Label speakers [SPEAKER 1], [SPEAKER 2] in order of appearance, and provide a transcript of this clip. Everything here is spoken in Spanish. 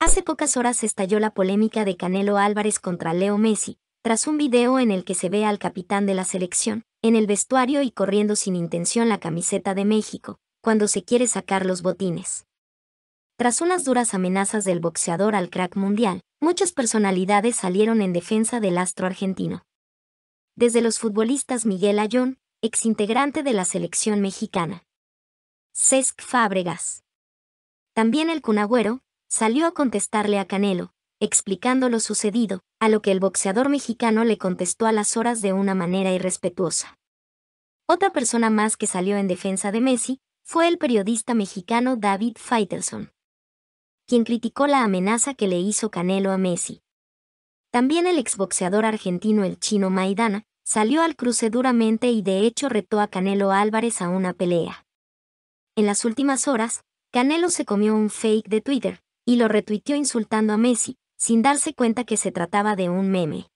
[SPEAKER 1] Hace pocas horas estalló la polémica de Canelo Álvarez contra Leo Messi, tras un video en el que se ve al capitán de la selección, en el vestuario y corriendo sin intención la camiseta de México, cuando se quiere sacar los botines. Tras unas duras amenazas del boxeador al crack mundial, muchas personalidades salieron en defensa del astro argentino. Desde los futbolistas Miguel Ayón, exintegrante de la selección mexicana. Cesc Fábregas. También el Cunagüero, salió a contestarle a Canelo, explicando lo sucedido, a lo que el boxeador mexicano le contestó a las horas de una manera irrespetuosa. Otra persona más que salió en defensa de Messi fue el periodista mexicano David Feitelson, quien criticó la amenaza que le hizo Canelo a Messi. También el exboxeador argentino el chino Maidana salió al cruce duramente y de hecho retó a Canelo Álvarez a una pelea. En las últimas horas, Canelo se comió un fake de Twitter, y lo retuiteó insultando a Messi, sin darse cuenta que se trataba de un meme.